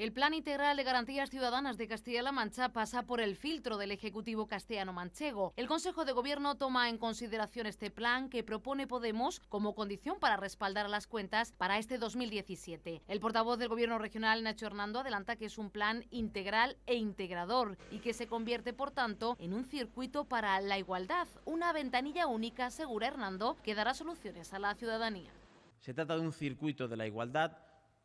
El Plan Integral de Garantías Ciudadanas de Castilla-La Mancha pasa por el filtro del Ejecutivo castellano-manchego. El Consejo de Gobierno toma en consideración este plan que propone Podemos como condición para respaldar las cuentas para este 2017. El portavoz del Gobierno regional, Nacho Hernando, adelanta que es un plan integral e integrador y que se convierte, por tanto, en un circuito para la igualdad, una ventanilla única, asegura Hernando, que dará soluciones a la ciudadanía. Se trata de un circuito de la igualdad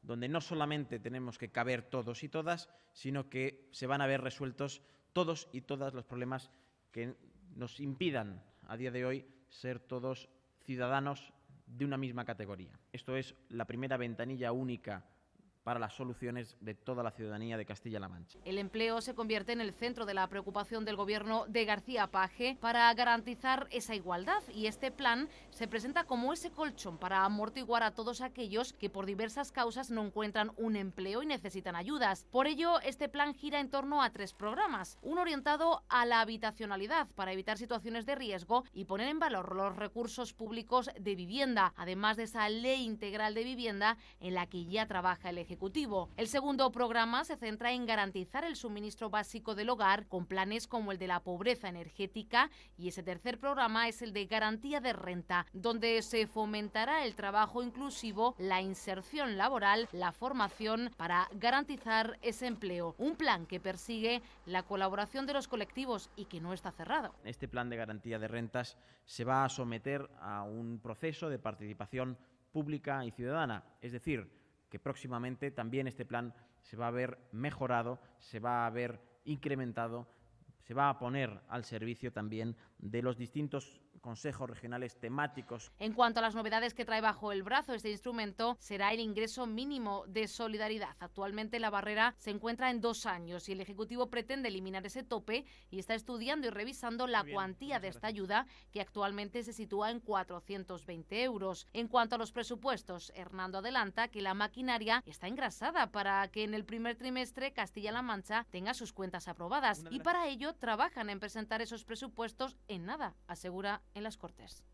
donde no solamente tenemos que caber todos y todas, sino que se van a ver resueltos todos y todas los problemas que nos impidan a día de hoy ser todos ciudadanos de una misma categoría. Esto es la primera ventanilla única para las soluciones de toda la ciudadanía de Castilla-La Mancha. El empleo se convierte en el centro de la preocupación del gobierno de García Page para garantizar esa igualdad y este plan se presenta como ese colchón para amortiguar a todos aquellos que por diversas causas no encuentran un empleo y necesitan ayudas. Por ello, este plan gira en torno a tres programas, uno orientado a la habitacionalidad para evitar situaciones de riesgo y poner en valor los recursos públicos de vivienda, además de esa ley integral de vivienda en la que ya trabaja el Ejecutivo. El segundo programa se centra en garantizar el suministro básico del hogar con planes como el de la pobreza energética y ese tercer programa es el de garantía de renta, donde se fomentará el trabajo inclusivo, la inserción laboral, la formación para garantizar ese empleo. Un plan que persigue la colaboración de los colectivos y que no está cerrado. Este plan de garantía de rentas se va a someter a un proceso de participación pública y ciudadana, es decir, que próximamente también este plan se va a ver mejorado, se va a ver incrementado, se va a poner al servicio también de los distintos consejos regionales temáticos. En cuanto a las novedades que trae bajo el brazo este instrumento, será el ingreso mínimo de solidaridad. Actualmente la barrera se encuentra en dos años y el Ejecutivo pretende eliminar ese tope y está estudiando y revisando la cuantía de esta ayuda que actualmente se sitúa en 420 euros. En cuanto a los presupuestos, Hernando adelanta que la maquinaria está engrasada para que en el primer trimestre Castilla-La Mancha tenga sus cuentas aprobadas y para ello trabajan en presentar esos presupuestos en nada, asegura en las Cortes.